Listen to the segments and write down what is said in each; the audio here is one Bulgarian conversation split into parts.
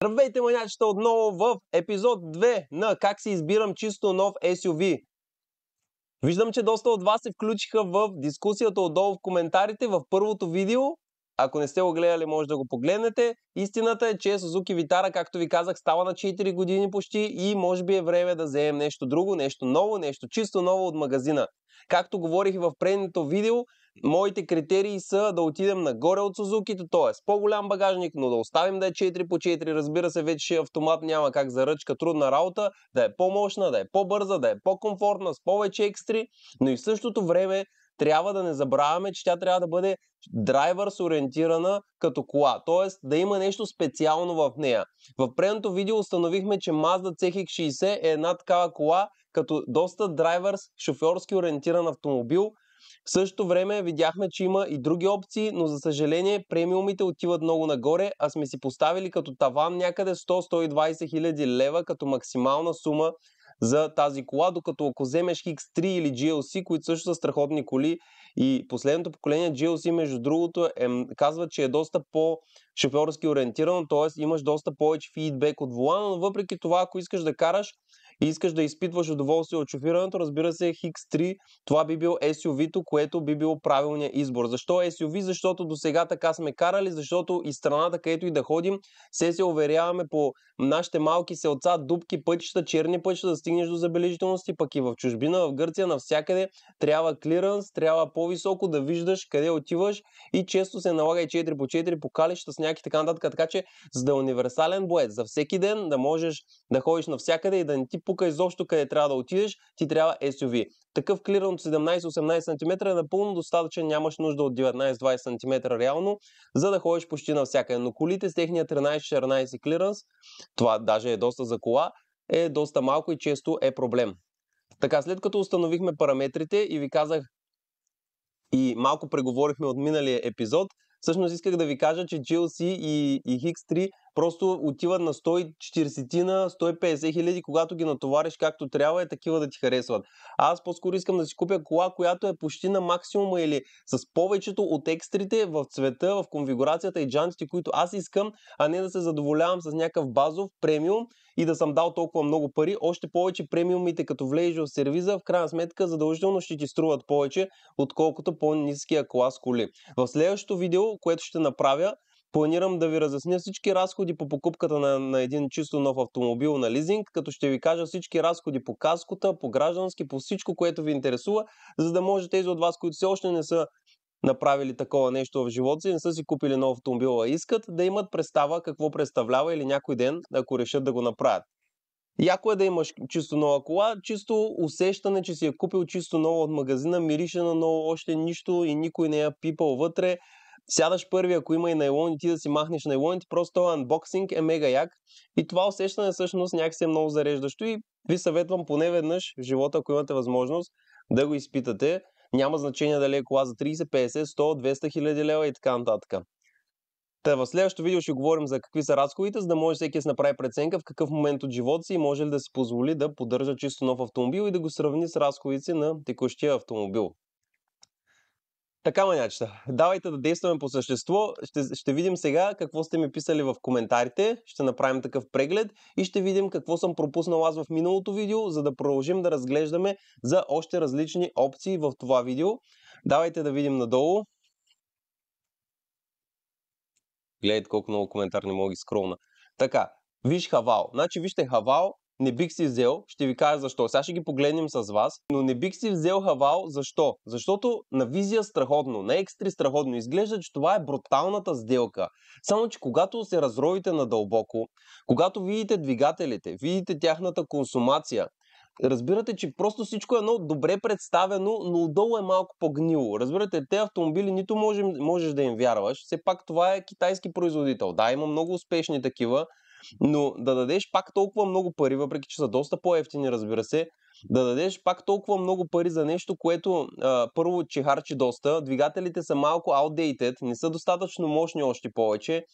Здравейте, манячета, отново в епизод 2 на Как си избирам чисто нов SUV. Виждам, че доста от вас се включиха в дискусията отдолу в коментарите в първото видео ако не сте го гледали, може да го погледнете. Истината е, че Сузуки Витара, както ви казах, става на 4 години почти и може би е време да вземем нещо друго, нещо ново, нещо чисто ново от магазина. Както говорих и в предното видео, моите критерии са да отидем нагоре от Сузукито, т.е. по-голям багажник, но да оставим да е 4 по 4. Разбира се, вече автомат няма как за ръчка трудна работа, да е по-мощна, да е по-бърза, да е по-комфортна, с повече екстри, но и в същото време трябва да не забравяме, че тя трябва да бъде драйвърс ориентирана като кола. Тоест да има нещо специално в нея. В предното видео установихме, че Mazda CX-60 е една такава кола, като доста драйвърс, шофьорски ориентиран автомобил. В същото време видяхме, че има и други опции, но за съжаление премиумите отиват много нагоре, а сме си поставили като таван някъде 100-120 хиляди лева като максимална сума за тази кола, докато ако вземеш X3 или GLC, които също са страхотни коли и последното поколение GLC, между другото, е, казва, че е доста по шофьорски ориентирано, т.е. имаш доста повече фидбек от вулана, но въпреки това, ако искаш да караш и искаш да изпитваш удоволствие от шофирането, разбира се, X3 това би бил SUV-то, което би било правилният избор. Защо SUV? Защото до сега така сме карали, защото и страната, където и да ходим, се се уверяваме по нашите малки селца, дубки, пътища, черни пътища, да стигнеш до забележителности, пък и в чужбина, в Гърция, навсякъде трябва клиранс, трябва по-високо да виждаш къде отиваш и често се налага и 4 по 4 по калища, с някакви така нататък. Така че за да е универсален боец, за всеки ден да можеш да ходиш навсякъде и да не ти пука изобщо къде трябва да отидеш, ти трябва SUV. Такъв клиран от 17-18 см е напълно достатъчен, нямаш нужда от 19-20 см реално, за да ходиш почти навсякъде. Но колите с техния 13-14 клиранс, това даже е доста за кола, е доста малко и често е проблем. Така, след като установихме параметрите и ви казах и малко преговорихме от миналия епизод, всъщност исках да ви кажа, че GLC и, и X3 просто отива на 140 на 150 хиляди, когато ги натовариш както трябва, е такива да ти харесват. А аз по-скоро искам да си купя кола, която е почти на максимума или с повечето от екстрите в цвета, в конфигурацията и джантите, които аз искам, а не да се задоволявам с някакъв базов премиум и да съм дал толкова много пари. Още повече премиумите, като влезеш в сервиза, в крайна сметка задължително ще ти струват повече, отколкото по-низкия клас коли. В следващото видео, което ще направя, планирам да ви разясня всички разходи по покупката на, на един чисто нов автомобил на лизинг, като ще ви кажа всички разходи по каскота, по граждански, по всичко, което ви интересува, за да може тези от вас, които все още не са направили такова нещо в живота си, не са си купили нов автомобил, а искат да имат представа какво представлява или някой ден, ако решат да го направят. Яко е да имаш чисто нова кола, чисто усещане, че си е купил чисто нова от магазина, мирише на ново, още нищо и никой не я пипал вътре, сядаш първи, ако има и найлон и ти да си махнеш найлон, ти просто този анбоксинг е мега як. И това усещане всъщност някакси е много зареждащо и ви съветвам поне веднъж в живота, ако имате възможност, да го изпитате. Няма значение дали е кола за 30, 50, 100, 200 хиляди лева и така нататък. Та в следващото видео ще говорим за какви са разходите, за да може всеки да се направи преценка в какъв момент от живота си и може ли да си позволи да поддържа чисто нов автомобил и да го сравни с разходите на текущия автомобил. Така, манячета, давайте да действаме по същество. Ще, ще видим сега какво сте ми писали в коментарите. Ще направим такъв преглед и ще видим какво съм пропуснал аз в миналото видео, за да продължим да разглеждаме за още различни опции в това видео. Давайте да видим надолу. Гледайте колко много коментар не мога ги скролна. Така, виж Хавал. Значи вижте Хавал не бих си взел. Ще ви кажа защо. Сега ще ги погледнем с вас. Но не бих си взел Хавал. Защо? Защото на визия страхотно, на екстри страхотно. Изглежда, че това е бруталната сделка. Само, че когато се разровите надълбоко, когато видите двигателите, видите тяхната консумация, Разбирате, че просто всичко е едно добре представено, но отдолу е малко по-гнило. Разбирате, те автомобили нито можеш да им вярваш. Все пак това е китайски производител. Да, има много успешни такива, но да дадеш пак толкова много пари, въпреки че са доста по-ефтини, разбира се, да дадеш пак толкова много пари за нещо, което а, първо, че харчи доста, двигателите са малко outdated, не са достатъчно мощни още повече.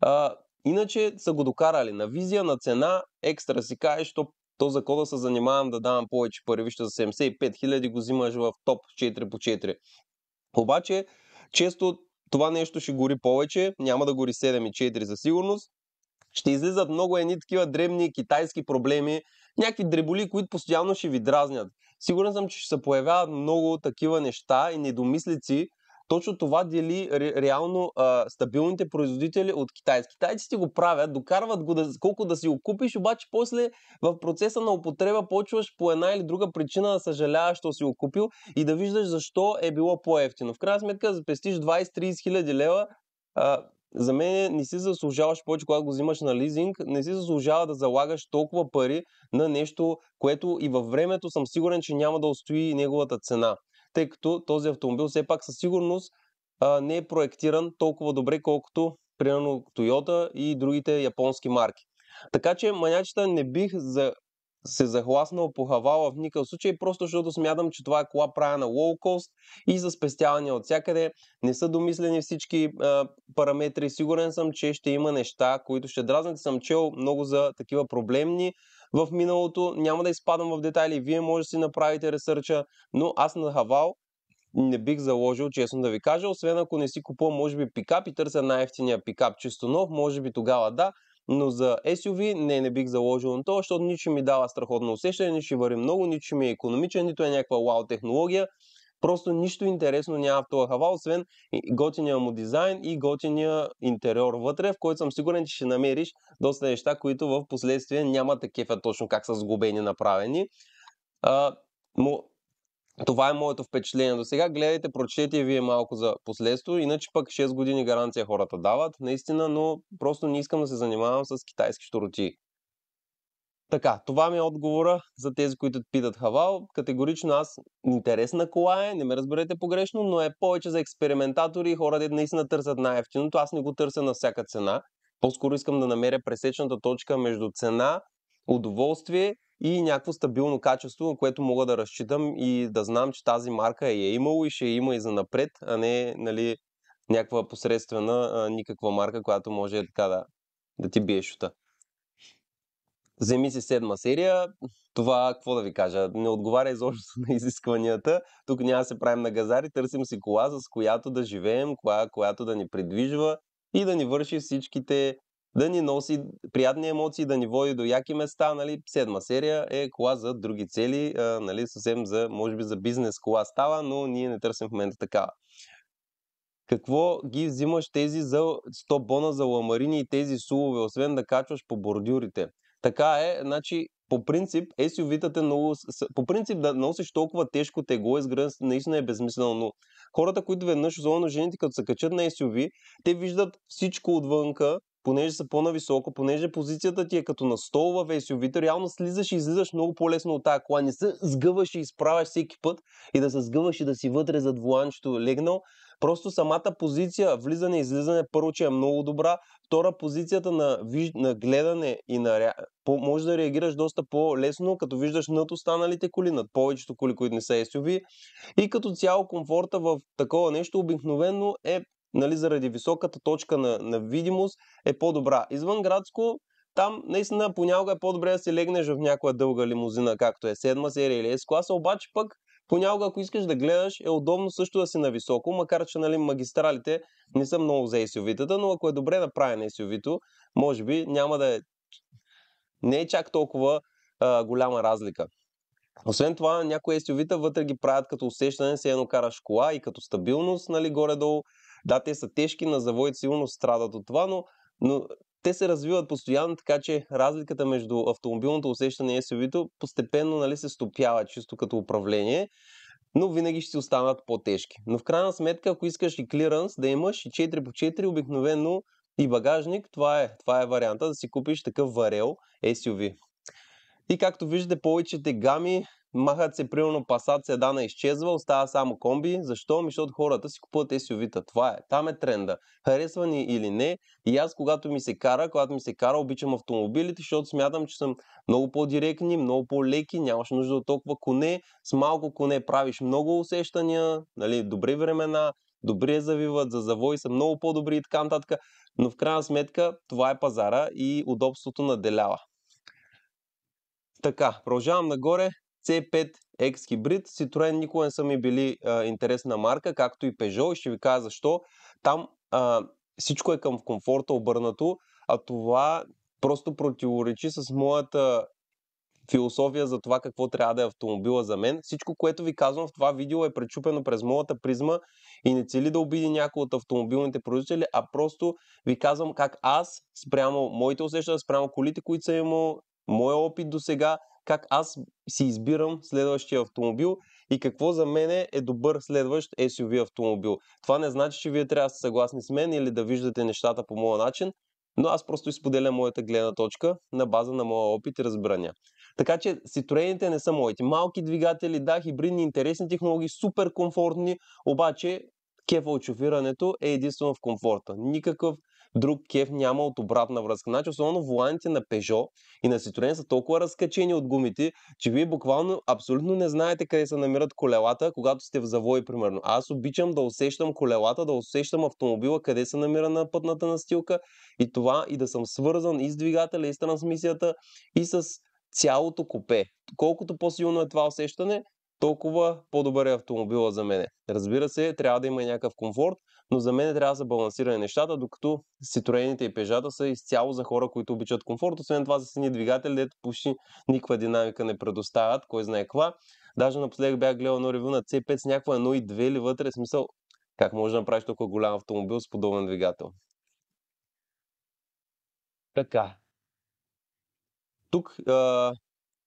А, иначе са го докарали на визия, на цена, екстра си кажеш, то, то за кода се занимавам да давам повече пари, вижте за 75 000 го взимаш в топ 4 по 4. Обаче, често това нещо ще гори повече, няма да гори 7 и 4 за сигурност, ще излизат много едни такива дребни китайски проблеми, някакви дреболи, които постоянно ще ви дразнят. Сигурен съм, че ще се появяват много такива неща и недомислици. Точно това дели ре, реално а, стабилните производители от китайски. Китайците го правят, докарват го да, колко да си го купиш, обаче после в процеса на употреба почваш по една или друга причина да съжаляваш, що си го купил и да виждаш защо е било по-ефтино. В крайна сметка запестиш 20-30 хиляди лева, а, за мен не си заслужаваш повече, когато го взимаш на лизинг, не си заслужава да залагаш толкова пари на нещо, което и във времето съм сигурен, че няма да устои неговата цена. Тъй като този автомобил все пак със сигурност а, не е проектиран толкова добре, колкото примерно Toyota и другите японски марки. Така че манячета не бих за се захласнал по хавала в никакъв случай, просто защото смятам, че това е кола правя на low cost и за спестяване от всякъде. Не са домислени всички а, параметри. Сигурен съм, че ще има неща, които ще дразнат. Съм чел много за такива проблемни в миналото. Няма да изпадам в детайли. Вие може да си направите ресърча, но аз на хавал не бих заложил, честно да ви кажа, освен ако не си купувам, може би, пикап и търся най-ефтиния пикап, чисто нов, може би тогава да, но за SUV не, не бих заложил на то, защото нищо ми дава страхотно усещане, нищо ще вари много, нищо ми е економичен, нито е някаква вау технология. Просто нищо интересно няма в този хавал, освен готиния му дизайн и готиния интериор вътре, в който съм сигурен, че ще намериш доста неща, които в последствие няма такива точно как са сгубени направени. А, му, това е моето впечатление до сега. Гледайте, прочете и вие малко за последство. Иначе пък 6 години гаранция хората дават, наистина, но просто не искам да се занимавам с китайски штороти. Така, това ми е отговора за тези, които питат Хавал. Категорично аз интересна кола е, не ме разберете погрешно, но е повече за експериментатори и хора, де наистина търсят най-ефтиното. Аз не го търся на всяка цена. По-скоро искам да намеря пресечната точка между цена, удоволствие и някакво стабилно качество, на което мога да разчитам и да знам, че тази марка е имало и ще има и за напред, а не нали, някаква посредствена а, никаква марка, която може така да, да ти бие шута. Вземи си седма серия. Това, какво да ви кажа, не отговаря изобщо на изискванията. Тук няма да се правим на газари, търсим си кола, с която да живеем, кола, която да ни придвижва и да ни върши всичките да ни носи приятни емоции, да ни води до яки места. Нали? Седма серия е кола за други цели, а, нали? съвсем за, може би за бизнес кола става, но ние не търсим в момента такава. Какво ги взимаш тези за 100 бона за ламарини и тези сулове, освен да качваш по бордюрите? Така е, значи по принцип SUV-тата е много... По принцип да носиш толкова тежко тегло изграден наистина е безмислено, но хората, които веднъж, особено жените, като се качат на SUV, те виждат всичко отвънка понеже са по-нависоко, понеже позицията ти е като на стол във SUV, реално слизаш и излизаш много по-лесно от тази кола. Не се сгъваш и изправяш всеки път и да се сгъваш и да си вътре зад вуанчето легнал. Просто самата позиция, влизане и излизане, първо, че е много добра. Втора, позицията на, виж... на гледане и на ре... по... може да реагираш доста по-лесно, като виждаш над останалите коли, над повечето коли, които не са SUV. И като цяло комфорта в такова нещо обикновено е нали, заради високата точка на, на видимост е по-добра. Извън градско, там наистина понякога е по-добре да се легнеш в някоя дълга лимузина, както е седма серия или С-класа, обаче пък понякога, ако искаш да гледаш, е удобно също да си на високо, макар че нали, магистралите не са много за SUV-тата, но ако е добре на SUV-то, може би няма да е... Не е чак толкова а, голяма разлика. Освен това, някои SUV-та вътре ги правят като усещане, се едно караш кола и като стабилност, нали, горе-долу да, те са тежки, на завод, силно страдат от това, но, но те се развиват постоянно, така че разликата между автомобилното усещане и SUV-то постепенно нали, се стопява чисто като управление, но винаги ще си останат по-тежки. Но в крайна сметка, ако искаш и клиранс, да имаш и 4 по 4 обикновено и багажник, това е, това е варианта да си купиш такъв варел SUV. И както виждате, повечето гами Махат се, примерно, пасат седана изчезва, остава само комби. Защо? Ами, защото хората си купуват SUV-та. Това е. Там е тренда. Харесва ни или не. И аз, когато ми се кара, когато ми се кара, обичам автомобилите, защото смятам, че съм много по-директни, много по-леки, нямаш нужда от толкова коне. С малко коне правиш много усещания, нали, добри времена, добре завиват, за завой са много по-добри и така нататък. Но в крайна сметка това е пазара и удобството наделява. Така, продължавам нагоре. C5 X хибрид. Citroen никога не са ми били а, интересна марка, както и Peugeot. Ще ви кажа защо. Там а, всичко е към комфорта обърнато, а това просто противоречи с моята философия за това какво трябва да е автомобила за мен. Всичко, което ви казвам в това видео е пречупено през моята призма и не цели да обиди някой от автомобилните производители, а просто ви казвам как аз, спрямо моите усещания, спрямо колите, които са имал, моя опит до сега, как аз си избирам следващия автомобил и какво за мен е добър следващ SUV автомобил. Това не значи, че вие трябва да сте съгласни с мен или да виждате нещата по моя начин, но аз просто изподеля моята гледна точка на база на моя опит и разбирания. Така че ситроените не са моите. Малки двигатели, да, хибридни, интересни технологии, супер комфортни, обаче кефа от шофирането е единствено в комфорта. Никакъв друг кеф няма от обратна връзка. Значи, особено воланите на Peugeot и на Citroën са толкова разкачени от гумите, че вие буквално абсолютно не знаете къде се намират колелата, когато сте в завой, примерно. Аз обичам да усещам колелата, да усещам автомобила, къде се намира на пътната настилка и това и да съм свързан и с двигателя, и с трансмисията, и с цялото купе. Колкото по-силно е това усещане, толкова по-добър е автомобила за мене. Разбира се, трябва да има и някакъв комфорт, но за мен трябва да са балансирани нещата, докато Ситроените и Пежата са изцяло за хора, които обичат комфорт. Освен това, за сини двигатели, дето почти никаква динамика не предоставят, кой знае каква. Даже напоследък бях гледал едно ревю на C5 с някаква и две или вътре, смисъл как може да направиш толкова голям автомобил с подобен двигател. Така. Тук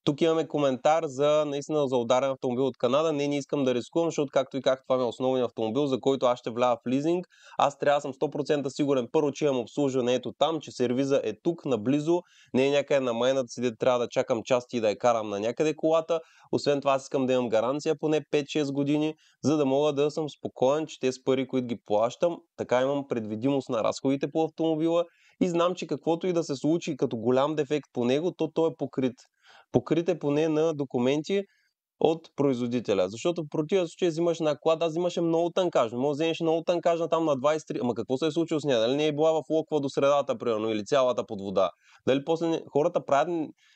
тук имаме коментар за наистина за ударен автомобил от Канада. Не, не искам да рискувам, защото както и как това ми е основен автомобил, за който аз ще вляза в лизинг. Аз трябва да съм 100% сигурен първо, че имам обслужване ето там, че сервиза е тук, наблизо, не е някъде на майната си, де трябва да чакам части и да я карам на някъде колата. Освен това, аз искам да имам гаранция поне 5-6 години, за да мога да съм спокоен, че те с пари, които ги плащам, така имам предвидимост на разходите по автомобила и знам, че каквото и да се случи като голям дефект по него, то той е покрит. Покрит е поне на документи от производителя. Защото в противен случай взимаш наклад, аз имаше много тънкажно. Може да вземеш много тънкаж на там на 23. Ама какво се е случило с нея? Дали не е била в локва до средата, примерно, или цялата под вода? Дали после хората правят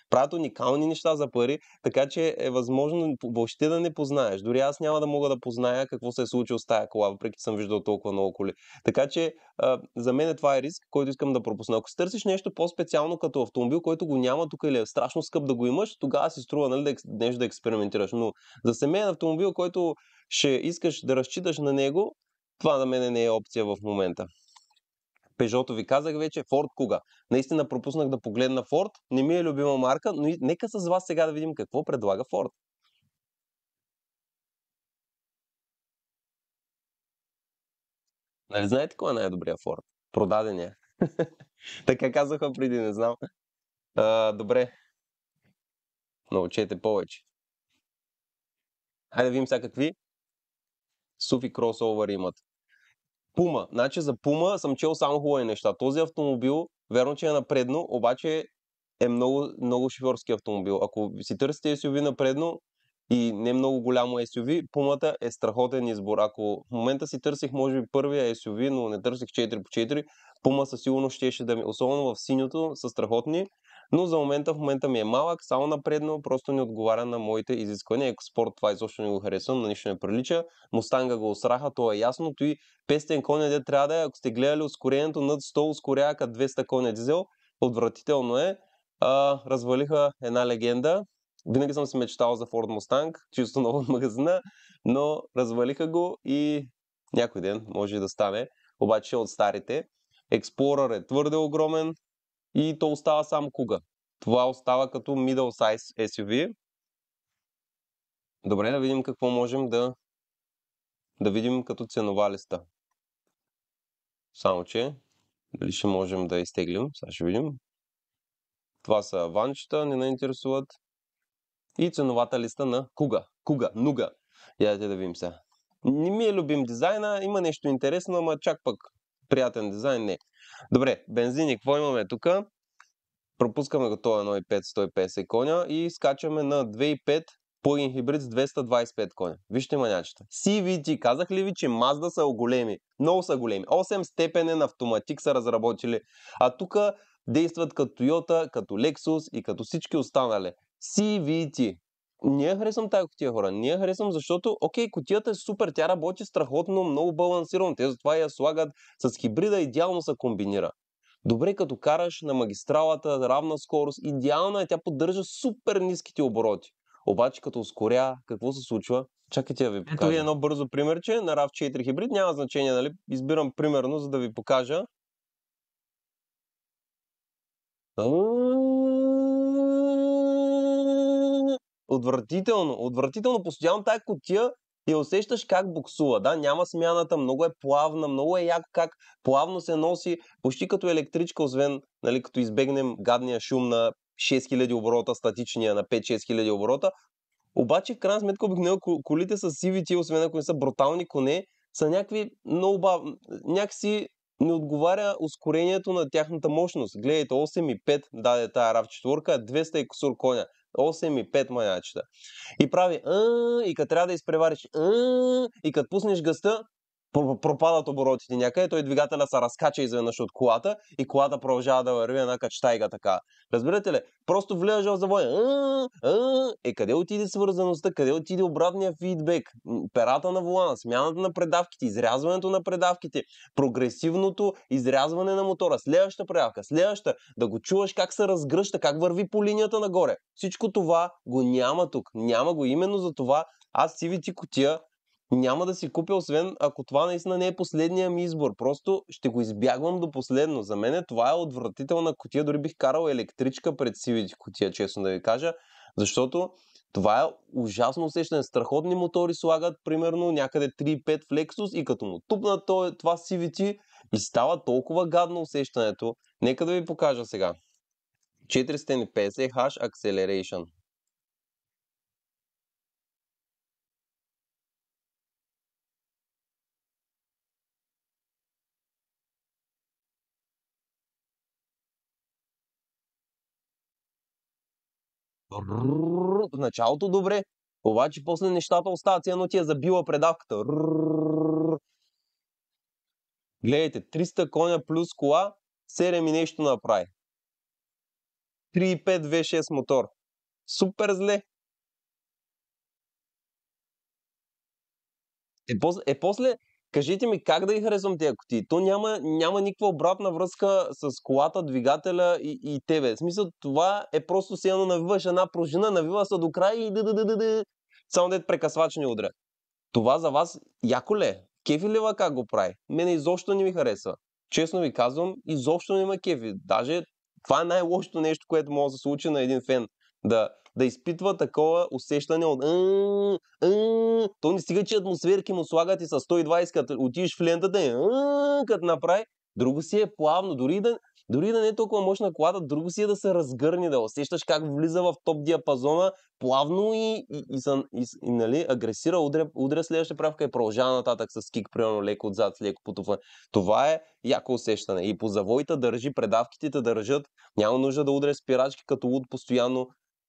правят уникални неща за пари, така че е възможно въобще да не познаеш. Дори аз няма да мога да позная какво се е случило с тая кола, въпреки че съм виждал толкова много коли. Така че за мен е това е риск, който искам да пропусна. Ако си търсиш нещо по-специално като автомобил, който го няма тук или е страшно скъп да го имаш, тогава си струва нали, да, нещо да експериментираш. Но за семейен автомобил, който ще искаш да разчиташ на него, това на мен не е опция в момента. Пежото ви казах вече, Форд кога. Наистина пропуснах да погледна Форд, не ми е любима марка, но нека с вас сега да видим какво предлага Форд. Нали знаете кой е най-добрия Форд? Продадения. така казаха преди, не знам. А, добре. Научете повече. Хайде да видим сега какви суфи кросовъри имат. Пума. Значи за Пума съм чел само хубави неща. Този автомобил, верно, че е напредно, обаче е много, много шофьорски автомобил. Ако си търсите SUV напредно и не много голямо SUV, Пумата е страхотен избор. Ако в момента си търсих, може би, първия SUV, но не търсих 4x4, Пума със сигурност щеше да ми, особено в синьото, са страхотни но за момента в момента ми е малък, само напреднал, просто не отговаря на моите изисквания. Еко спорт това изобщо не го харесвам, на нали нищо не прилича. Мустанга го осраха, то е ясно. Той пестен коня де трябва да е, ако сте гледали ускорението над 100 ускоряка 200 коня дизел, отвратително е. А, развалиха една легенда, винаги съм си мечтал за Ford Mustang, чисто ново от магазина, но развалиха го и някой ден може да стане, обаче от старите. Explorer е твърде огромен, и то остава само куга. Това остава като middle size SUV. Добре, да видим какво можем да, да видим като ценова листа. Само, че дали ще можем да изтеглим, сега ще видим. Това са ванчета, не ме интересуват. И ценовата листа на Куга. Куга, Нуга. Ядете да видим сега. Не ми е любим дизайна, има нещо интересно, ама чак пък приятен дизайн, не. Добре, бензини, какво имаме тук? Пропускаме го това 1.5-150 коня и скачаме на 2.5 плагин хибрид с 225 коня. Вижте манячета. CVT, казах ли ви, че Mazda са големи? Много са големи. 8 степенен автоматик са разработили. А тук действат като Toyota, като Lexus и като всички останали. CVT. Не я харесвам тази котия хора. Не я харесвам, защото, окей, котията е супер, тя работи страхотно, много балансирано. Те затова я слагат с хибрида, идеално се комбинира. Добре, като караш на магистралата, равна скорост, идеална е, тя поддържа супер ниските обороти. Обаче като ускоря, какво се случва? Чакайте да ви покажа. Ето ви едно бързо примерче на RAV4 хибрид. Няма значение, нали? Избирам примерно, за да ви покажа. Отвратително, отвратително. Постоянно тая котия и усещаш как буксува. Да, няма смяната, много е плавна, много е яко как плавно се носи, почти като електричка, освен нали, като избегнем гадния шум на 6000 оборота, статичния на 5-6 оборота. Обаче, в крайна сметка, обикновено колите с CVT, освен ако не са брутални коне, са някакви много бав... някакси не отговаря ускорението на тяхната мощност. Гледайте, 8,5 даде тая RAV4, 200 и косур коня. 8 и 5 маячета. И прави и като трябва да изпревариш и като пуснеш гъста, пропадат оборотите някъде, той двигателя се разкача изведнъж от колата и колата продължава да върви една качтайга така. Разбирате ли? Просто влияш в завоя. Е, къде отиде свързаността? Къде отиде обратния фидбек? Перата на волана, смяната на предавките, изрязването на предавките, прогресивното изрязване на мотора, следваща предавка, следваща, да го чуваш как се разгръща, как върви по линията нагоре. Всичко това го няма тук. Няма го. Именно за това аз CVT котия няма да си купя, освен ако това наистина не е последния ми избор. Просто ще го избягвам до последно. За мен това е отвратителна котия. Дори бих карал електричка пред сивите котия, честно да ви кажа. Защото това е ужасно усещане. Страхотни мотори слагат, примерно, някъде 3-5 в Lexus и като му тупна това CVT и става толкова гадно усещането. Нека да ви покажа сега. 450H Acceleration. В началото добре, обаче после нещата остават, едно ти е забила предавката. Гледайте, 300 коня плюс кола, 7 и нещо направи. 3.5 V6 мотор. Супер зле. Е после, е после Кажете ми как да ги харесвам тези кутии? То няма, няма никаква обратна връзка с колата, двигателя и, и тебе. В смисъл, това е просто си едно навиваш една пружина, навива се до край и да да да да да Само дед прекъсвач ни удря. Това за вас яко ли е? Кефи ли как го прави? Мене изобщо не ми харесва. Честно ви казвам, изобщо не ме кефи. Даже това е най-лошото нещо, което може да се случи на един фен. Да, да изпитва такова усещане от то не стига, че атмосферки му слагат и с 120, като отидеш в лентата и като направи, друго си е плавно, дори да, дори да не е толкова мощна колата, друго си е да се разгърне, да усещаш как влиза в топ диапазона плавно и, и, и, сън, и, и нали, агресира, удря, удря следващата правка и продължава нататък с кик, примерно леко отзад, с леко потупване. Това е яко усещане. И по завоите държи, предавките те държат, няма нужда да удря спирачки като луд постоянно,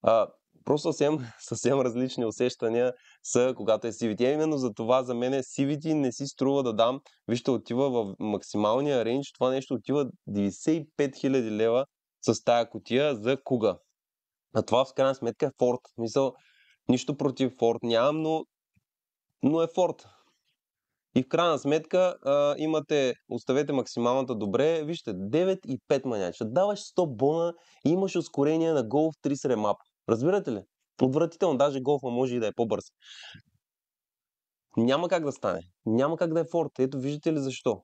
а, просто съвсем, съвсем различни усещания са, когато е CVT. Именно за това за мен е CVT не си струва да дам. Вижте, отива в максималния рейндж. Това нещо отива 95 000 лева с тая котия за куга. А това в крайна сметка е Форд. Мисъл, нищо против Форд нямам, но, но е Форд. И в крайна сметка а, имате, оставете максималната добре, вижте, 9 и 5 маняча. Даваш 100 бона и имаш ускорение на Golf 3 с ремап. Разбирате ли? Отвратително. Даже голфа може и да е по-бърз. Няма как да стане. Няма как да е форт. Ето виждате ли защо.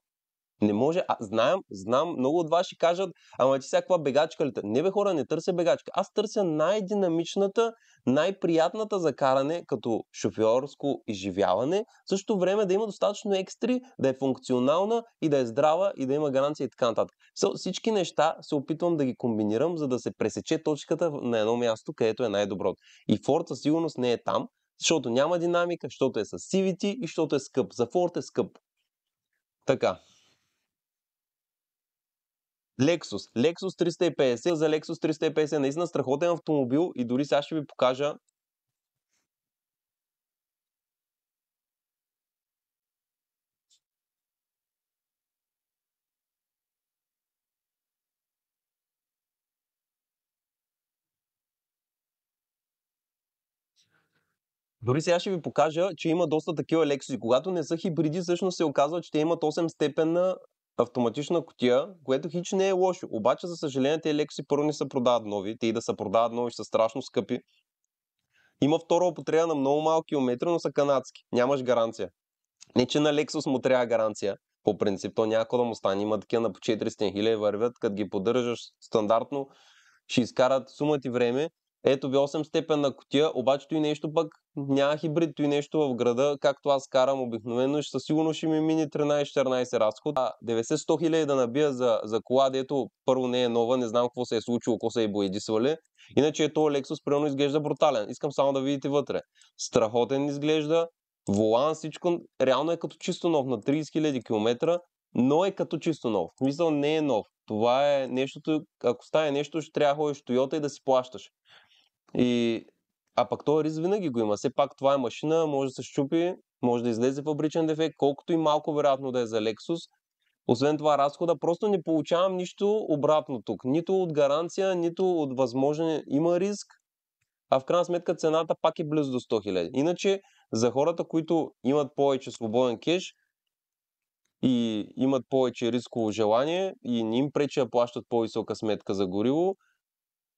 Не може. А, знам, знам, много от вас ще кажат, ама ти всякаква бегачка ли? Не бе хора, не търся бегачка. Аз търся най-динамичната, най-приятната за каране като шофьорско изживяване. В същото време да има достатъчно екстри, да е функционална и да е здрава и да има гаранция и така нататък. So, всички неща се опитвам да ги комбинирам, за да се пресече точката на едно място, където е най-доброто. И Ford със сигурност не е там, защото няма динамика, защото е с CVT и защото е скъп. За Ford е скъп. Така. Lexus. Lexus 350. За Lexus 350 наистина страхотен автомобил и дори сега ще ви покажа Дори сега ще ви покажа, че има доста такива лексуси. Когато не са хибриди, всъщност се оказва, че те имат 8 степена автоматична котия, което хич не е лошо. Обаче, за съжаление, тези лекси първо не са продават нови. Те и да се продават нови са страшно скъпи. Има втора употреба на много малки километри, но са канадски. Нямаш гаранция. Не, че на Lexus му трябва гаранция. По принцип, то някой да му стане. Има такива на по 400 хиляди вървят, като ги поддържаш стандартно, ще изкарат сума ти време ето ви 8 степен на котия, обаче той нещо пък няма хибрид, той нещо в града, както аз карам обикновено, със сигурност ще ми мини 13-14 разход. А 90-100 хиляди да набия за, за кола, дето първо не е нова, не знам какво се е случило, ако се е боедисвали. Иначе е то Lexus примерно изглежда брутален. Искам само да видите вътре. Страхотен изглежда, волан, всичко реално е като чисто нов на 30 000 км, но е като чисто нов. В смисъл не е нов. Това е нещото, ако стане нещо, ще трябва да ходиш Toyota и да си плащаш. И, а пък този риск винаги го има. Все пак това е машина, може да се щупи, може да излезе фабричен дефект, колкото и малко вероятно да е за Lexus. Освен това разхода, просто не получавам нищо обратно тук. Нито от гаранция, нито от възможен има риск, а в крайна сметка цената пак е близо до 100 000. Иначе за хората, които имат повече свободен кеш и имат повече рисково желание и не им пречи да плащат по-висока сметка за гориво,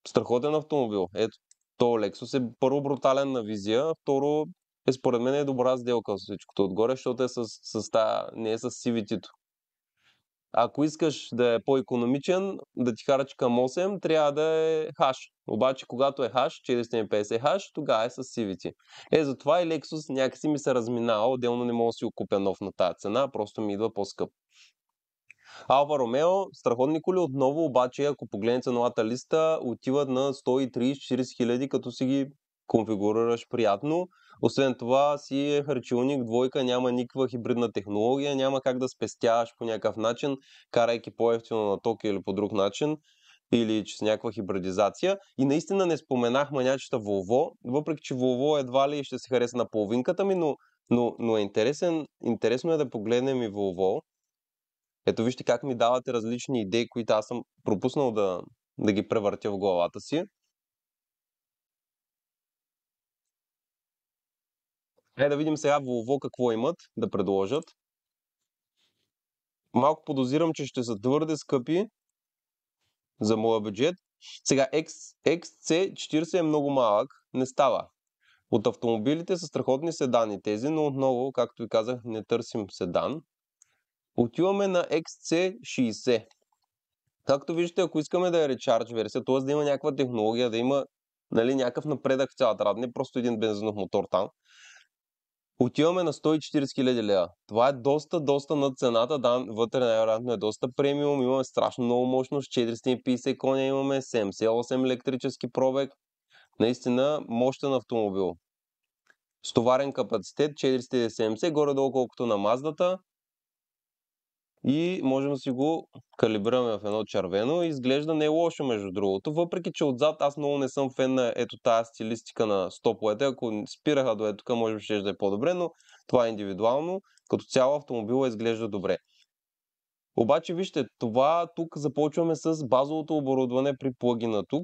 страхотен автомобил. Ето, то Lexus е първо брутален на визия, второ е според мен е добра сделка с всичкото отгоре, защото е с, с та, не е с CVT-то. Ако искаш да е по-економичен, да ти харач към 8, трябва да е хаш. Обаче, когато е хаш, 450 хаш, тогава е с CVT. Е, затова и Lexus някакси ми се разминава. Отделно не мога да си окупя купя нов на тази цена, просто ми идва по-скъп. Алва Ромео, страхотни коли отново, обаче ако погледнете новата листа, отиват на 130-40 хиляди, като си ги конфигурираш приятно. Освен това си е харчилник, двойка, няма никаква хибридна технология, няма как да спестяваш по някакъв начин, карайки по-ефтино на токи или по друг начин или с някаква хибридизация. И наистина не споменах манячета Volvo, въпреки че Volvo едва ли ще се хареса на половинката ми, но, но, но е интересен, интересно е да погледнем и Volvo, ето вижте как ми давате различни идеи, които аз съм пропуснал да, да ги превъртя в главата си. Е, да видим сега вово какво имат да предложат. Малко подозирам, че ще са твърде скъпи за моя бюджет. Сега XC40 е много малък, не става. От автомобилите са страхотни седани тези, но отново, както ви казах, не търсим седан. Отиваме на XC60. Както виждате, ако искаме да е recharge версия, т.е. да има някаква технология, да има нали, някакъв напредък в цялата работа, не просто един бензинов мотор там, отиваме на 140 000 лева. Това е доста, доста над цената. Да, вътре най-вероятно е доста премиум. Имаме страшно много мощност. 450 коня имаме, 78 електрически пробег. Наистина мощен автомобил. Стоварен капацитет 470, горе-долу колкото на Маздата и можем да си го калибрираме в едно червено. Изглежда не е лошо, между другото. Въпреки, че отзад аз много не съм фен на ето тази стилистика на стоповете. Ако спираха до ето тук, може би ще да е по-добре, но това е индивидуално. Като цяло автомобила изглежда добре. Обаче вижте, това тук започваме с базовото оборудване при плагина тук.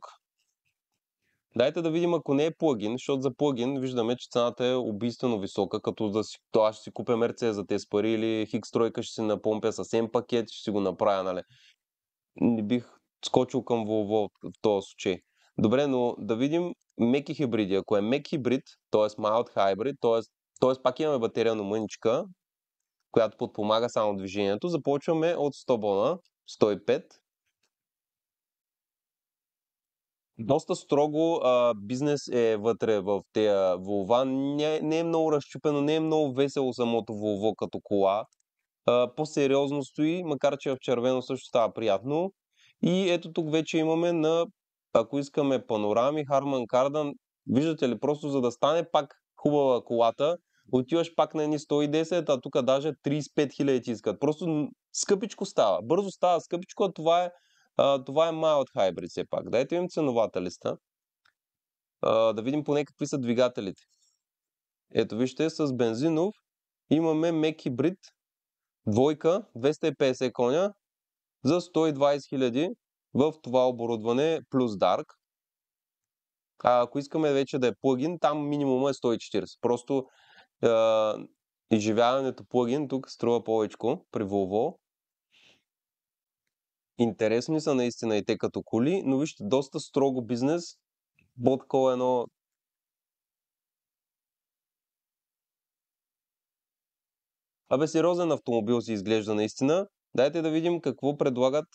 Дайте да видим, ако не е плагин, защото за плагин виждаме, че цената е убийствено висока, като да си, то аз ще си купя Мерце за тези пари или Хикс тройка ще си напомпя съвсем пакет, ще си го направя, нали? Не бих скочил към Volvo в този случай. Добре, но да видим меки хибриди. Ако е мек хибрид, т.е. mild hybrid, т.е. т.е. пак имаме батерия на мъничка, която подпомага само движението, започваме от 100 бона, 105, доста строго а, бизнес е вътре в тея Вулва. Не, не е много разчупено, не е много весело самото Вулво като кола. А, по-сериозно стои, макар че в червено също става приятно. И ето тук вече имаме на, ако искаме панорами, Харман Кардан. Виждате ли, просто за да стане пак хубава колата, отиваш пак на едни 110, а тук даже 35 000 искат. Просто скъпичко става. Бързо става скъпичко, а това е а, това е mild hybrid все пак. Дайте им ценовата листа. А, да видим поне какви са двигателите. Ето вижте, с бензинов имаме мек хибрид двойка 250 коня за 120 000 в това оборудване плюс Dark. А ако искаме вече да е плагин, там минимума е 140. Просто е, изживяването плагин тук струва повече при Volvo. Интересни са наистина и те като коли, но вижте, доста строго бизнес. Ботко е едно Абе, сериозен автомобил си изглежда наистина. Дайте да видим какво предлагат.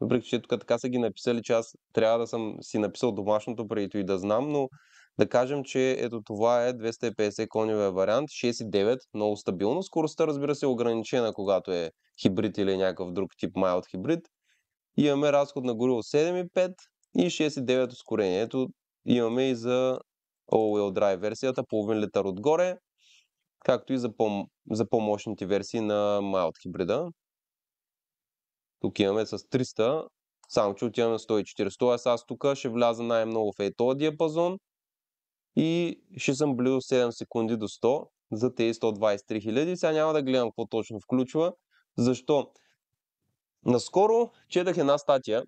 Въпреки, че тук така са ги написали, че аз трябва да съм си написал домашното преди и да знам, но да кажем, че ето това е 250 коневия вариант, 6,9, много стабилно. Скоростта, разбира се, е ограничена, когато е хибрид или някакъв друг тип mild хибрид. Имаме разход на гориво 7,5 и 6,9 ускорение. Ето имаме и за all-wheel drive версията, половин литър отгоре, както и за, по- за по-мощните версии на mild хибрида. Тук имаме с 300, само че отиваме на 140. Тоест аз тук ще вляза най-много в този диапазон и ще съм близо 7 секунди до 100 за тези 123 000. Сега няма да гледам какво точно включва. Защо? Наскоро четах една статия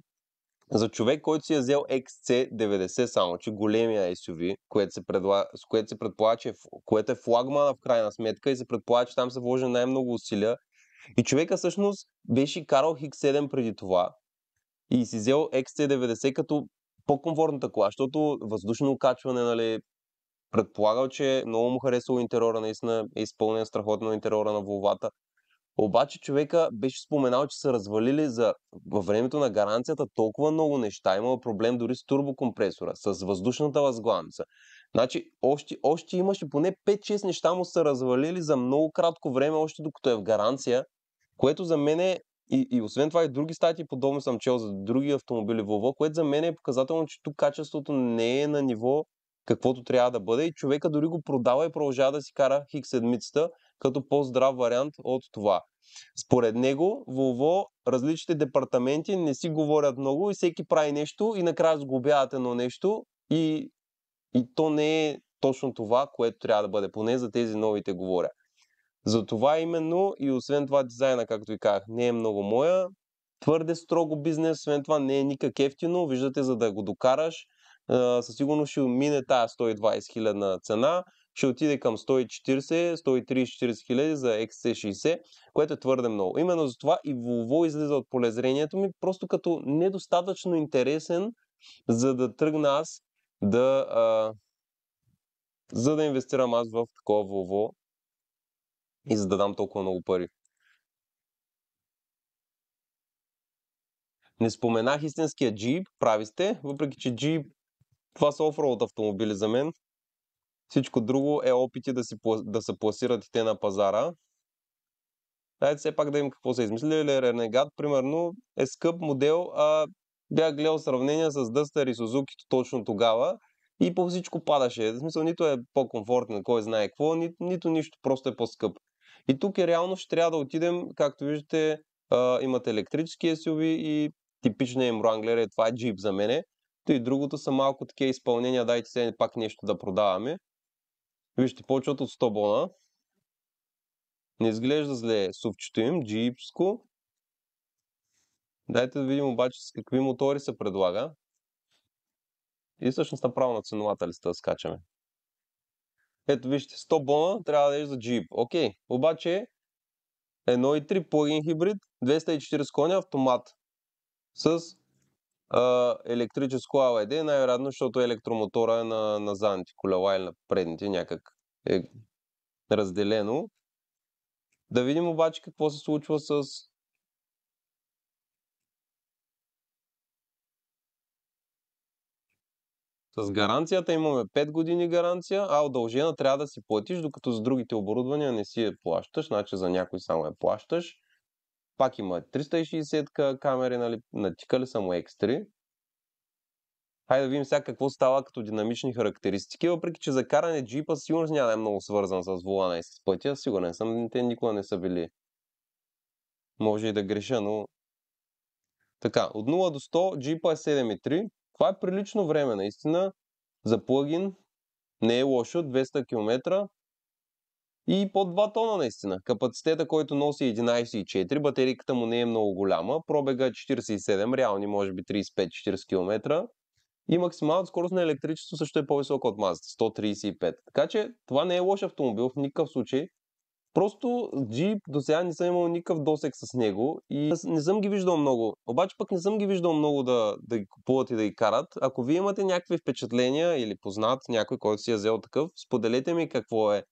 за човек, който си е взел XC90 само, че големия SUV, което се, предла... с което се предполага, че е... което е флагмана в крайна сметка и се предполага, че там са вложени най-много усилия. И човека всъщност беше карал X7 преди това и си взел XC90 като по-комфортната кола, защото въздушно окачване, нали, предполагал, че много му харесало интериора, наистина е изпълнен страхотно интериора на вулвата. Обаче човека беше споменал, че са развалили за, във времето на гаранцията толкова много неща. Имало проблем дори с турбокомпресора, с въздушната възглавница. Значи, още, още имаше поне 5-6 неща му са развалили за много кратко време, още докато е в гаранция, което за мен е и, и освен това и други статии подобно съм чел за други автомобили Volvo, което за мен е показателно, че тук качеството не е на ниво каквото трябва да бъде и човека дори го продава и продължава да си кара хикс седмицата, като по-здрав вариант от това. Според него, ОВО различните департаменти не си говорят много и всеки прави нещо и накрая сглобяват едно нещо и, и то не е точно това, което трябва да бъде, поне за тези новите говоря. За това именно и освен това дизайна, както ви казах, не е много моя. Твърде строго бизнес, освен това не е никак ефтино. Виждате, за да го докараш, със сигурност ще мине тая 120 хилядна цена ще отиде към 140-130-40 хиляди за XC60, което е твърде много. Именно за това и Volvo излиза от полезрението ми, просто като недостатъчно интересен, за да тръгна аз да, а, за да инвестирам аз в такова Volvo и за да дам толкова много пари. Не споменах истинския джип прави сте, въпреки че джип това са офроуд автомобили за мен. Всичко друго е опити да, си, да се пласират те на пазара. Дайте все пак да им какво са измислили. Ренегат, примерно, е скъп модел, а бях гледал сравнение с Дъстър и Сузуки точно тогава и по всичко падаше. В смисъл, нито е по-комфортен, кой знае какво, ни, нито нищо, просто е по-скъп. И тук е реално ще трябва да отидем, както виждате, а, имат електрически SUV и типичният им Wrangler, е, това е джип за мене. То и другото са малко такива изпълнения, дайте се пак нещо да продаваме. Вижте, почват от 100 бона. Не изглежда зле супчето им, джипско. Дайте да видим обаче с какви мотори се предлага. И всъщност направо на ценовата листа да скачаме. Ето вижте, 100 бона трябва да е за джип. Окей, обаче 1.3 плагин хибрид, 240 коня автомат с електрическо АЛД, е най-вероятно, защото е електромотора е на, на задните колела или на предните, някак е разделено. Да видим обаче какво се случва с С гаранцията имаме 5 години гаранция, а удължена трябва да си платиш, докато за другите оборудвания не си я плащаш, значи за някой само я плащаш. Пак има 360 камери, нали, натикали са му X3. Хайде да видим сега какво става като динамични характеристики, въпреки че за каране джипа сигурно няма да е много свързан с волана и с пътя. Сигурен съм, те никога не са били. Може и да греша, но... Така, от 0 до 100 джипа е 7,3. Това е прилично време, наистина. За плагин не е лошо, 200 км и под 2 тона наистина. Капацитета, който носи 11,4, батерийката му не е много голяма, пробега 47, реални може би 35-40 км. И максималната скорост на електричество също е по-висока от Mazda, 135. Така че това не е лош автомобил в никакъв случай. Просто Jeep до сега не съм имал никакъв досек с него и не съм ги виждал много. Обаче пък не съм ги виждал много да, да ги купуват и да ги карат. Ако вие имате някакви впечатления или познат някой, който си е взел такъв, споделете ми какво е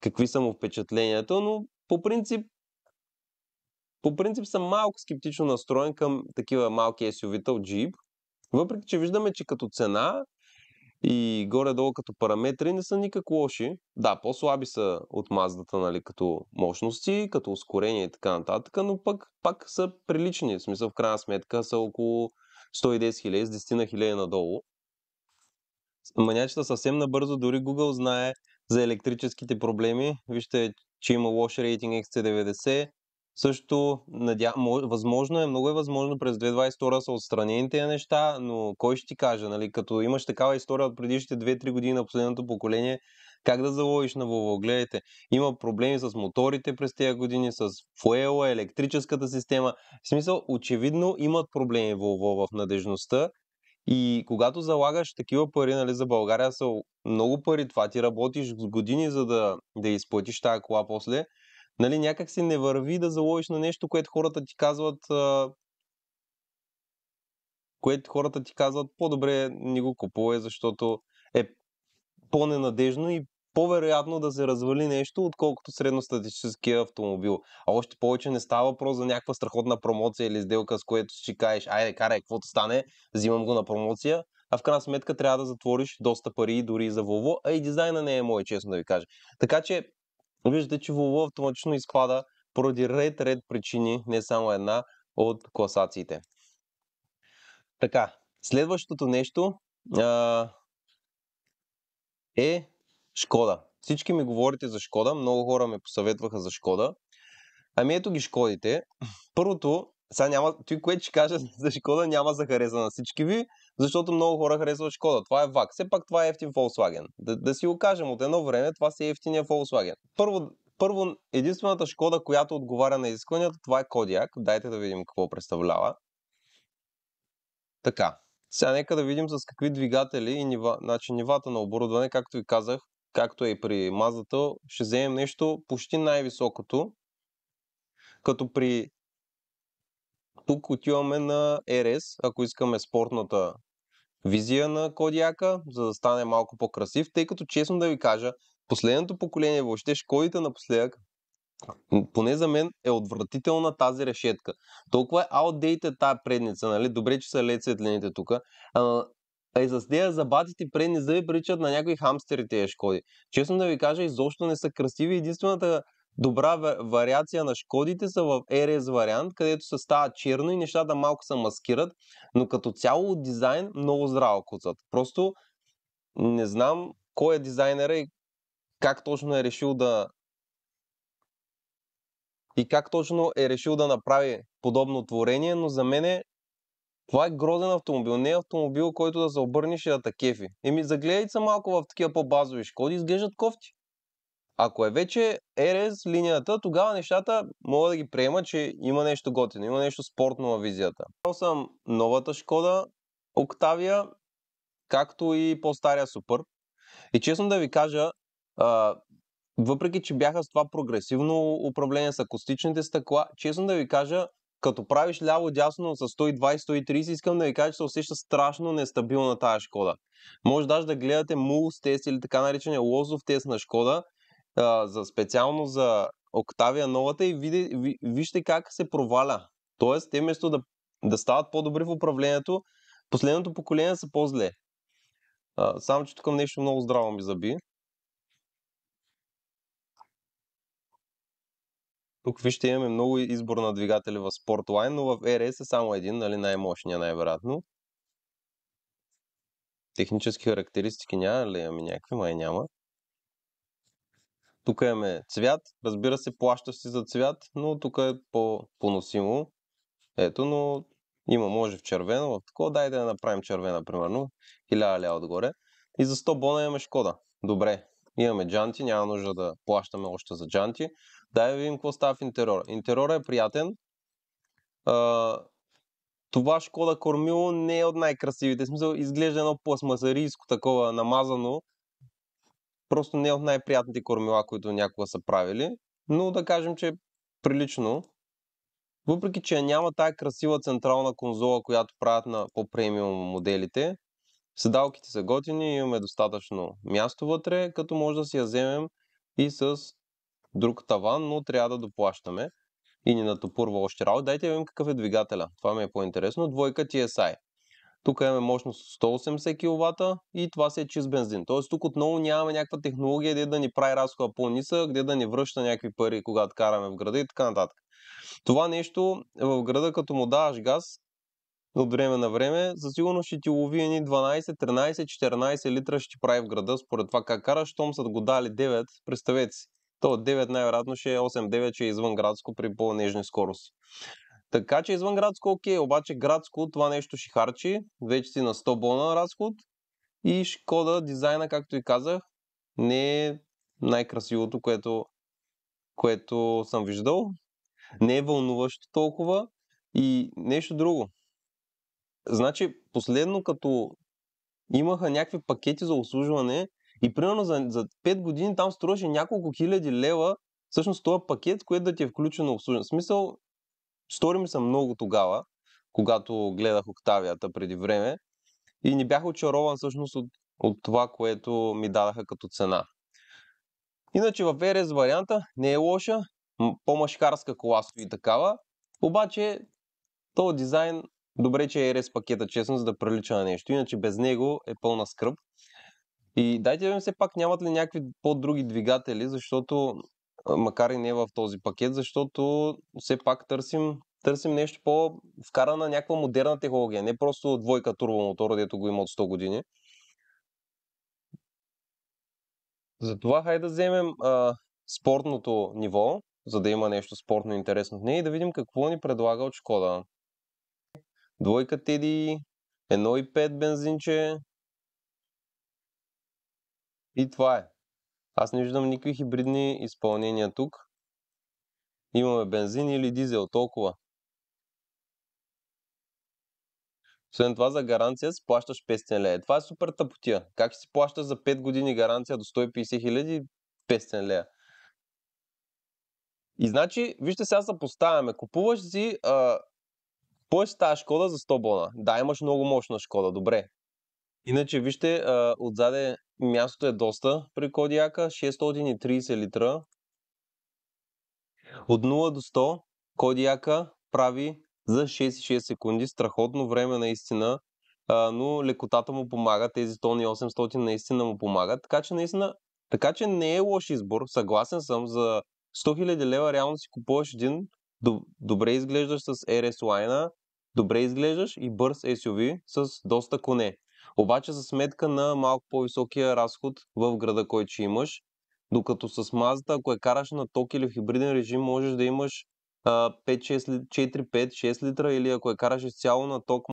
какви са му впечатленията, но по принцип по принцип съм малко скептично настроен към такива малки SUV-та от Jeep, въпреки че виждаме, че като цена и горе-долу като параметри не са никак лоши. Да, по-слаби са от маздата, нали, като мощности, като ускорение и така нататък, но пък пак са прилични. В смисъл, в крайна сметка са около 110 хиляди, с 10 хиляди надолу. Манячета съвсем набързо, дори Google знае за електрическите проблеми. Вижте, че има лош рейтинг XC90. Също, надя... възможно е, много е възможно през 2022 са отстранени тези неща, но кой ще ти каже, нали? като имаш такава история от предишните 2-3 години на последното поколение, как да заловиш на Volvo? Гледайте, има проблеми с моторите през тези години, с фуела, електрическата система. В смисъл, очевидно имат проблеми Volvo в надежността и когато залагаш такива пари нали, за България, са много пари това. Ти работиш години, за да, да изплатиш тази кола после. Нали, някак си не върви да заложиш на нещо, което хората ти казват което хората ти казват по-добре не го купувай, защото е по-ненадежно и по-вероятно да се развали нещо, отколкото средностатическия автомобил. А още повече не става въпрос за някаква страхотна промоция или сделка, с което си каеш айде, карай, каквото стане, взимам го на промоция, а в крайна сметка трябва да затвориш доста пари дори за Volvo, а и дизайна не е мой, честно да ви кажа. Така че, виждате, че Volvo автоматично изпада поради ред-ред причини, не само една, от класациите. Така, следващото нещо а, е Шкода. Всички ми говорите за Шкода, много хора ме посъветваха за Шкода. Ами ето ги Шкодите. Първото, сега няма, той, което ще кажа за Шкода, няма за хареса на всички ви, защото много хора харесват Шкода. Това е ВАК. Все пак това е ефтин Volkswagen. Да, да си го кажем, от едно време това си е ефтиния Volkswagen. Първо, първо, единствената Шкода, която отговаря на изискванията, това е Кодиак. Дайте да видим какво представлява. Така, сега нека да видим с какви двигатели и нива, значи, нивата на оборудване, както ви казах, както е и при мазата, ще вземем нещо почти най-високото, като при тук отиваме на RS, ако искаме спортната визия на Кодиака, за да стане малко по-красив, тъй като честно да ви кажа, последното поколение въобще Шкодите напоследък, поне за мен е отвратителна тази решетка. Толкова е outdated тази предница, нали? Добре, че са лед светлените тук. А и с нея забатите предни зъби приличат на някои хамстери тези шкоди. Честно да ви кажа, изобщо не са красиви. Единствената добра вариация на шкодите са в RS вариант, където се става черно и нещата малко се маскират, но като цяло от дизайн много здраво куцат. Просто не знам кой е дизайнера и как точно е решил да и как точно е решил да направи подобно творение, но за мен е това е грозен автомобил, не е автомобил, който да се обърнеш и да те кефи. Еми, загледай се малко в такива по-базови Шкоди, изглеждат кофти. Ако е вече РС линията, тогава нещата мога да ги приема, че има нещо готино, има нещо спортно във визията. Взял съм новата Шкода, Октавия, както и по-стария супер. И честно да ви кажа, въпреки, че бяха с това прогресивно управление с акустичните стъкла, честно да ви кажа, като правиш ляво-дясно с 120-130, искам да ви кажа, че се усеща страшно нестабилна тази Шкода. Може даже да гледате Мулс тест или така наречения Лозов тест на Шкода, а, за, специално за Октавия новата и види, ви, вижте как се проваля. Тоест, те вместо да, да стават по-добри в управлението, последното поколение са по-зле. А, само, че тук нещо много здраво ми заби. Тук вижте имаме много избор на двигатели в Sportline, но в RS е само един, нали, най-мощния най-вероятно. Технически характеристики няма ли имаме някакви, май няма. Тук имаме цвят, разбира се плаща си за цвят, но тук е по-поносимо. Ето, но има може в червено, в такова, дай да я направим червена, примерно, 1000 ля отгоре. И за 100 бона имаме Шкода. Добре, имаме джанти, няма нужда да плащаме още за джанти. Дай да видим какво става в интериора. Интериора е приятен. А, това Шкода Кормило не е от най-красивите. В смисъл, изглежда едно пластмасарийско такова намазано. Просто не е от най-приятните кормила, които някога са правили. Но да кажем, че е прилично. Въпреки, че няма тая красива централна конзола, която правят на по-премиум моделите, седалките са готини, имаме достатъчно място вътре, като може да си я вземем и с друг таван, но трябва да доплащаме и ни натопурва още работа. Дайте видим какъв е двигателя. Това ми е по-интересно. Двойка TSI. Тук имаме мощност 180 кВт и това се е чист бензин. Т.е. тук отново нямаме някаква технология, де да ни прави разхода по-нисък, къде да ни връща някакви пари, когато караме в града и така нататък. Това нещо в града, като му даваш газ от време на време, за сигурност ще ти лови едни 12, 13, 14 литра ще ти прави в града, според това как караш, щом са го дали 9, представете си. То 9 най-вероятно ще е 8-9, че е извънградско при по-нежни скорости. Така че извънградско окей, обаче градско това нещо ще харчи, вече си на 100 бона разход и Шкода дизайна, както и казах, не е най-красивото, което, което съм виждал. Не е вълнуващо толкова и нещо друго. Значи, последно като имаха някакви пакети за обслужване, и примерно за, за 5 години там струваше няколко хиляди лева всъщност този пакет, което да ти е включено в служен смисъл, стори ми са много тогава, когато гледах Октавията преди време и не бях очарован всъщност от, от това, което ми дадаха като цена. Иначе в RS варианта не е лоша, по-машкарска кола стои такава, обаче този дизайн, добре, че е RS пакета, честно, за да прилича на нещо. Иначе без него е пълна скръп. И дайте да все пак нямат ли някакви по-други двигатели, защото макар и не в този пакет, защото все пак търсим, търсим нещо по-вкара на някаква модерна технология, не просто двойка турбомотора, дето го има от 100 години. Затова хайде да вземем а, спортното ниво, за да има нещо спортно интересно в нея и да видим какво ни предлага от Шкода. Двойка TDI, 1,5 бензинче, и това е. Аз не виждам никакви хибридни изпълнения тук. Имаме бензин или дизел, толкова. Освен това за гаранция си плащаш 500 лея. Това е супер тъпотия. Как си плащаш за 5 години гаранция до 150 хиляди 500 лея? И значи, вижте сега съпоставяме. Купуваш си а, Плащаш тази Шкода за 100 бона. Да, имаш много мощна Шкода, добре. Иначе вижте, а, отзаде мястото е доста при Кодиака, 630 литра. От 0 до 100 Кодиака прави за 6,6 секунди. Страхотно време наистина, а, но лекотата му помага, тези тони 800 наистина му помагат. Така че наистина, така че не е лош избор, съгласен съм, за 100 000 лева реално си купуваш един добре изглеждаш с RS Line, добре изглеждаш и бърз SUV с доста коне. Обаче за сметка на малко по-високия разход в града, който ще имаш. Докато с Мазата, ако е караш на ток или в хибриден режим, можеш да имаш 4-5-6 литра или ако е караш изцяло на ток.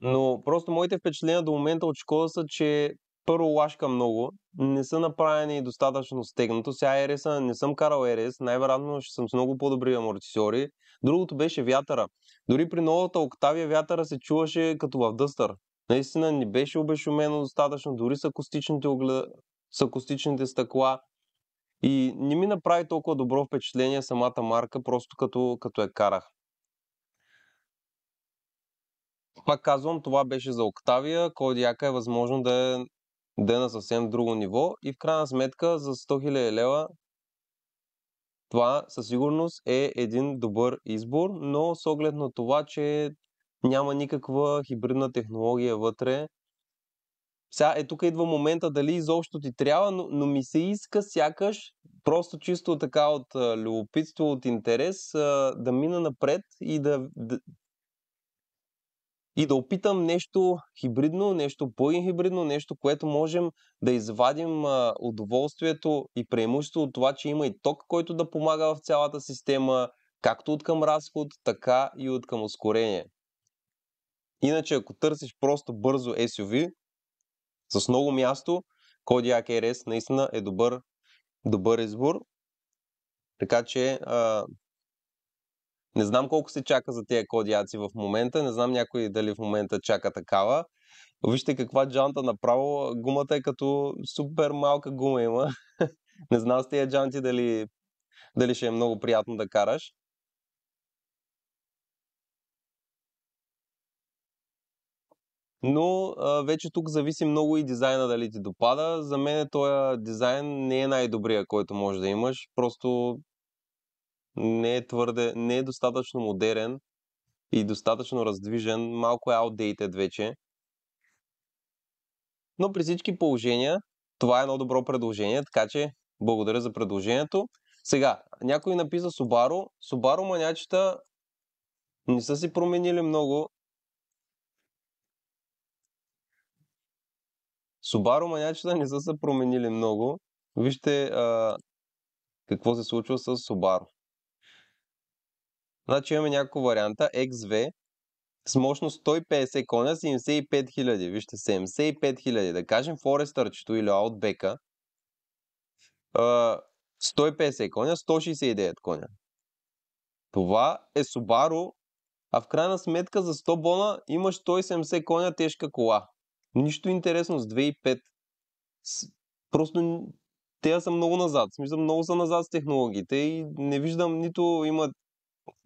Но просто моите впечатления до момента от Шкода са, че първо лашка много, не са направени достатъчно стегнато. Сега RS не съм карал RS, най-вероятно ще съм с много по-добри амортисьори. Другото беше вятъра. Дори при новата Октавия вятъра се чуваше като в дъстър наистина не беше обешумено достатъчно, дори с акустичните, огля... с акустичните стъкла. И не ми направи толкова добро впечатление самата марка, просто като, като я карах. Пак казвам, това беше за Октавия. Кодиака е възможно да е, да е на съвсем друго ниво. И в крайна сметка за 100 000 лева това със сигурност е един добър избор, но с оглед на това, че няма никаква хибридна технология вътре. Сега е тук идва момента дали изобщо ти трябва, но, но ми се иска сякаш просто чисто така от а, любопитство, от интерес а, да мина напред и да, да и да опитам нещо хибридно, нещо по-хибридно, нещо, което можем да извадим а, удоволствието и преимущество от това, че има и ток, който да помага в цялата система, както от към разход, така и от към ускорение. Иначе, ако търсиш просто бързо SUV с много място, Kodiaq RS наистина е добър, добър избор. Така че а, не знам колко се чака за тези кодиаци в момента, не знам някой дали в момента чака такава. Вижте каква джанта направо, гумата е като супер малка гума има. не знам с тези джанти дали, дали ще е много приятно да караш. Но а, вече тук зависи много и дизайна дали ти допада. За мен този дизайн не е най-добрия, който може да имаш. Просто не е твърде, не е достатъчно модерен и достатъчно раздвижен. Малко е outdated вече. Но при всички положения, това е едно добро предложение, така че благодаря за предложението. Сега, някой написа Subaru. Subaru манячета не са си променили много Субаро манячета не са се променили много. Вижте а, какво се случва с Субаро. Значи имаме няколко варианта. XV с мощност 150 коня, 75 000. Вижте, 75 000. Да кажем форестърчето или аутбека. 150 коня, 169 коня. Това е субаро, а в крайна сметка за 100 бона имаш 170 коня тежка кола. Нищо интересно с 2005. Просто те са много назад. Смисъл, много са назад с технологиите и не виждам нито има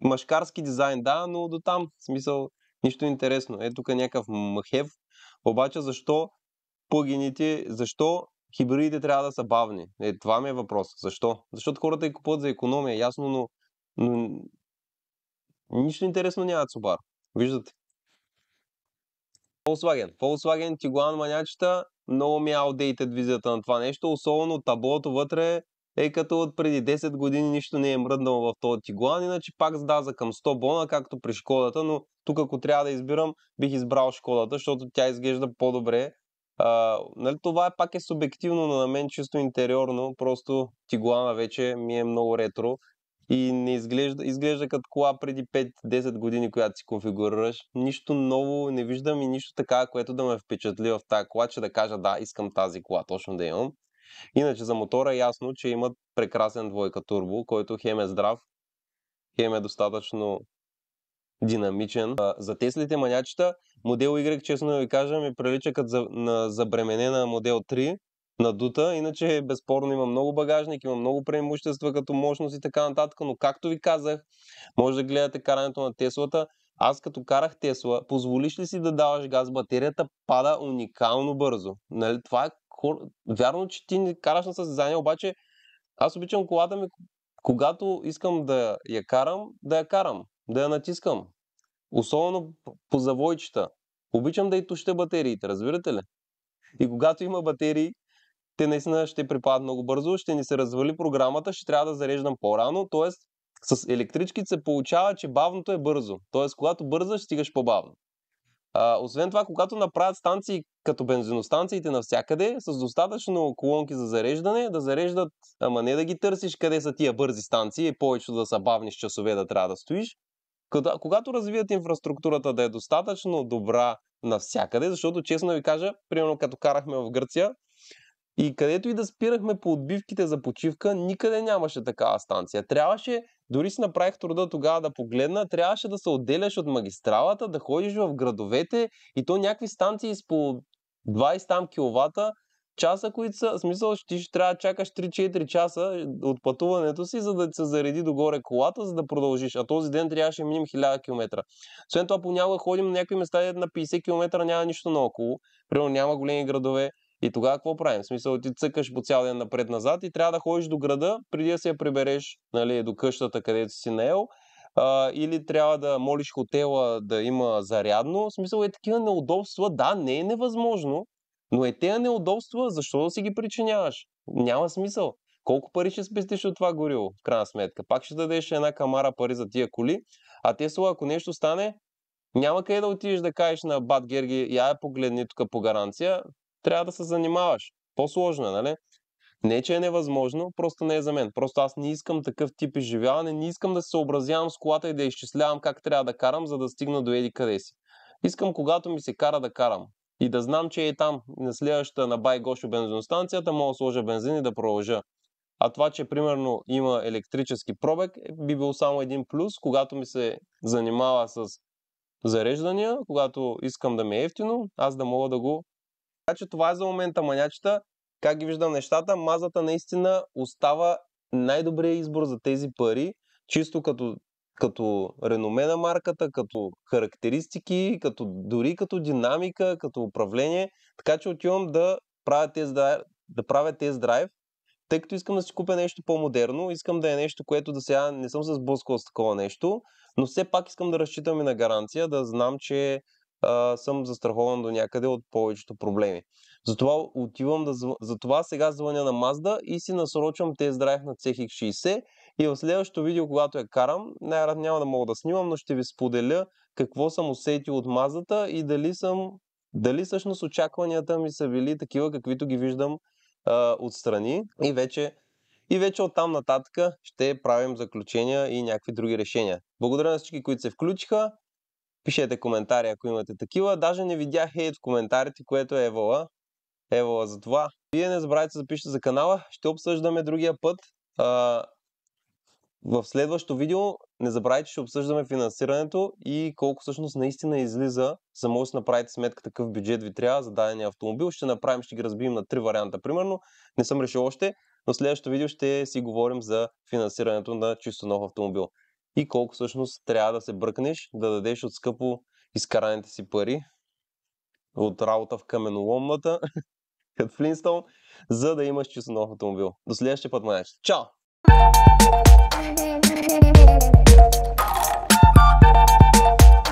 машкарски дизайн, да, но до там. смисъл, нищо интересно. Е тук е някакъв махев. Обаче защо плагините, защо хибридите трябва да са бавни? Е, това ми е въпрос. Защо? Защото хората и купуват за економия, ясно, но, но нищо интересно нямат Цубар. Виждате. Volkswagen. Volkswagen Tiguan манячета, много ми е outdated визията на това нещо, особено таблото вътре е като от преди 10 години нищо не е мръднало в този Тигуан, иначе пак сдаза към 100 бона, както при Шкодата, но тук ако трябва да избирам, бих избрал Шкодата, защото тя изглежда по-добре. А, нали, това е, пак е субективно, но на мен чисто интериорно, просто Тигуана вече ми е много ретро и не изглежда, изглежда като кола преди 5-10 години, която си конфигурираш. Нищо ново не виждам и нищо така, което да ме впечатли в тази кола, че да кажа да, искам тази кола, точно да имам. Иначе за мотора е ясно, че имат прекрасен двойка турбо, който хем е здрав, хем е достатъчно динамичен. За Теслите манячета, модел Y, честно да ви кажа, ми прилича като за, на забременена модел 3, надута. Иначе, безспорно, има много багажник, има много преимущества като мощност и така нататък. Но, както ви казах, може да гледате карането на Теслата. Аз като карах Тесла, позволиш ли си да даваш газ, батерията пада уникално бързо. Нали? Това е Вярно, че ти не караш на състезание, обаче аз обичам колата ми, когато искам да я карам, да я карам, да я натискам. Особено по завойчета. Обичам да и туща батериите, разбирате ли? И когато има батерии, те наистина ще припадат много бързо, ще ни се развали програмата, ще трябва да зареждам по-рано, т.е. с електрички се получава, че бавното е бързо. Т.е. когато бързаш, стигаш по-бавно. А, освен това, когато направят станции като бензиностанциите навсякъде, с достатъчно колонки за зареждане, да зареждат, ама не да ги търсиш къде са тия бързи станции е повечето да са бавни с часове да трябва да стоиш. Когато, когато развият инфраструктурата да е достатъчно добра навсякъде, защото честно ви кажа, примерно като карахме в Гърция, и където и да спирахме по отбивките за почивка, никъде нямаше такава станция. Трябваше, дори си направих труда тогава да погледна, трябваше да се отделяш от магистралата, да ходиш в градовете и то някакви станции с по 20 там киловата часа, които са, в смисъл, ти ще трябва да чакаш 3-4 часа от пътуването си, за да се зареди догоре колата, за да продължиш. А този ден трябваше минимум миним 1000 км. Освен това, понякога ходим на някои места на 50 км, няма нищо наоколо. Примерно няма големи градове. И тогава какво правим? В смисъл, ти цъкаш по цял ден напред-назад и трябва да ходиш до града, преди да се я прибереш нали, до къщата, където си наел. Uh, или трябва да молиш хотела да има зарядно. В смисъл е такива неудобства. Да, не е невъзможно, но е тези неудобства, защо да си ги причиняваш? Няма смисъл. Колко пари ще спестиш от това горило в крайна сметка? Пак ще дадеш една камара пари за тия коли, а те са, ако нещо стане, няма къде да отидеш да кажеш на Бат Герги, я я погледни тук по гаранция, трябва да се занимаваш. По-сложно е, нали? Не, че е невъзможно, просто не е за мен. Просто аз не искам такъв тип изживяване, не искам да се съобразявам с колата и да изчислявам как трябва да карам, за да стигна до еди къде си. Искам, когато ми се кара да карам и да знам, че е там, на следващата на Байгошо бензиностанцията, мога да сложа бензин и да продължа. А това, че примерно има електрически пробег, е, би бил само един плюс, когато ми се занимава с зареждания, когато искам да ми е ефтино, аз да мога да го така че това е за момента, манячета. Как ги виждам нещата, мазата наистина остава най-добрият избор за тези пари, чисто като, като реноме на марката, като характеристики, като, дори като динамика, като управление. Така че отивам да правя тест, да правя тест драйв, тъй като искам да си купя нещо по-модерно, искам да е нещо, което да сега не съм се сблъскал с такова нещо, но все пак искам да разчитам и на гаранция, да знам, че а, съм застрахован до някъде от повечето проблеми. Затова отивам да. Затова сега звъня на Mazda и си насрочвам тест драйв на CX60 и в следващото видео, когато я карам, най-рад няма да мога да снимам, но ще ви споделя какво съм усетил от Маздата и дали съм дали всъщност очакванията ми са били такива, каквито ги виждам а, отстрани и вече и вече оттам нататък ще правим заключения и някакви други решения. Благодаря на всички, които се включиха. Пишете коментари, ако имате такива. Даже не видях хейт в коментарите, което е евала. Евала за това. Вие не забравяйте да запишете за канала. Ще обсъждаме другия път. А, в следващото видео не забравяйте, ще обсъждаме финансирането и колко всъщност наистина излиза, за може да направите сметка какъв бюджет ви трябва за дадения автомобил. Ще направим, ще ги разбием на три варианта, примерно. Не съм решил още, но следващото видео ще си говорим за финансирането на чисто нов автомобил и колко всъщност трябва да се бръкнеш, да дадеш от скъпо изкараните си пари от работа в каменоломната, като Флинстон, за да имаш чисто нов автомобил. До следващия път, манеч. Чао!